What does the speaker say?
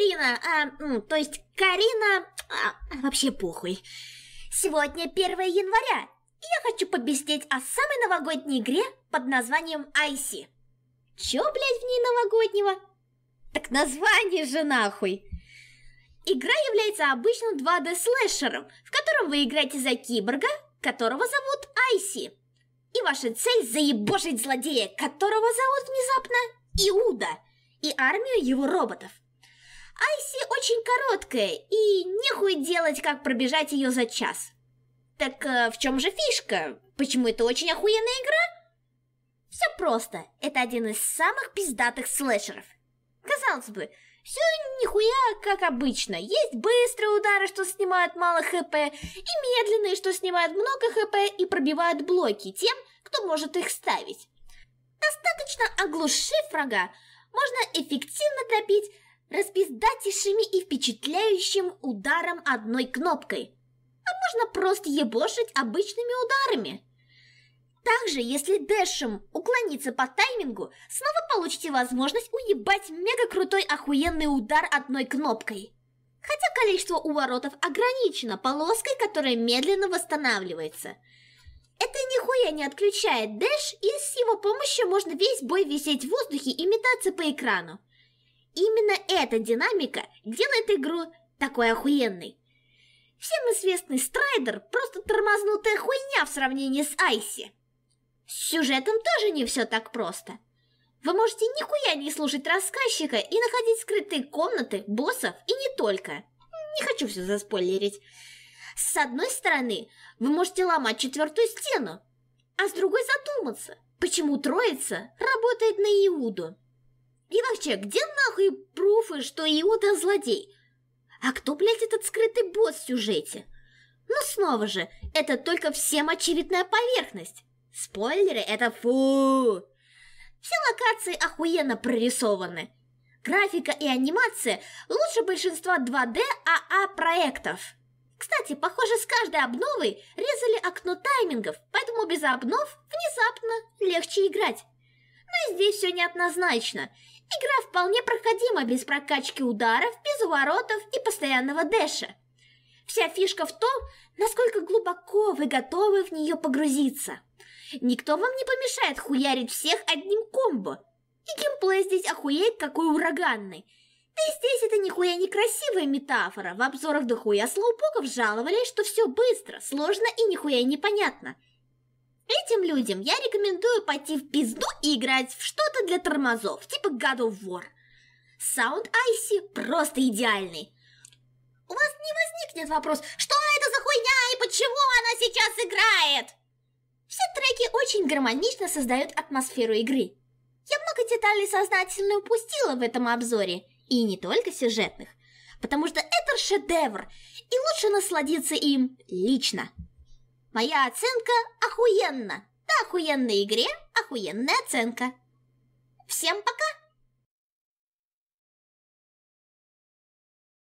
Карина, а, то есть Карина... А, вообще похуй. Сегодня 1 января. Я хочу побеседить о самой новогодней игре под названием Айси. Чё, блядь, в ней новогоднего? Так название же нахуй. Игра является обычным 2D-слэшером, в котором вы играете за киборга, которого зовут Айси. И ваша цель заебошить злодея, которого зовут внезапно Иуда, и армию его роботов. Айси очень короткая, и нехуй делать, как пробежать ее за час. Так э, в чем же фишка? Почему это очень охуенная игра? Все просто. Это один из самых пиздатых слэшеров. Казалось бы, все нихуя как обычно. Есть быстрые удары, что снимают мало хп, и медленные, что снимают много хп и пробивают блоки тем, кто может их ставить. Достаточно оглушив врага, можно эффективно добить распиздатейшими и впечатляющим ударом одной кнопкой. А можно просто ебошить обычными ударами. Также, если дэшем уклониться по таймингу, снова получите возможность уебать мега-крутой охуенный удар одной кнопкой. Хотя количество уворотов ограничено полоской, которая медленно восстанавливается. Это нихуя не отключает дэш, и с его помощью можно весь бой висеть в воздухе и метаться по экрану. Именно эта динамика делает игру такой охуенной. Всем известный Страйдер просто тормознутая хуйня в сравнении с Айси. С сюжетом тоже не все так просто. Вы можете нихуя не слушать рассказчика и находить скрытые комнаты, боссов и не только. Не хочу все заспойлерить. С одной стороны, вы можете ломать четвертую стену, а с другой задуматься, почему троица работает на Иуду. И вообще, где нахуй пруфы, что Иуда злодей? А кто, блядь, этот скрытый босс в сюжете? Но ну, снова же, это только всем очевидная поверхность. Спойлеры — это фу! Все локации охуенно прорисованы. Графика и анимация лучше большинства 2D АА проектов. Кстати, похоже, с каждой обновой резали окно таймингов, поэтому без обнов внезапно легче играть. Но здесь все неоднозначно. Игра вполне проходима без прокачки ударов, без воротов и постоянного дэша. Вся фишка в том, насколько глубоко вы готовы в нее погрузиться. Никто вам не помешает хуярить всех одним комбо. И геймплей здесь охуеть какой ураганный. Да и здесь это нихуя не красивая метафора. В обзорах дохуя слоупоков жаловались, что все быстро, сложно и нихуя непонятно. понятно. Этим людям я рекомендую пойти в пизду и играть в что-то для тормозов, типа God of War. Саунд Айси просто идеальный. У вас не возникнет вопрос, что это за хуйня и почему она сейчас играет? Все треки очень гармонично создают атмосферу игры. Я много деталей сознательно упустила в этом обзоре, и не только сюжетных, потому что это шедевр, и лучше насладиться им лично. Моя оценка охуенна. На охуенной игре охуенная оценка. Всем пока!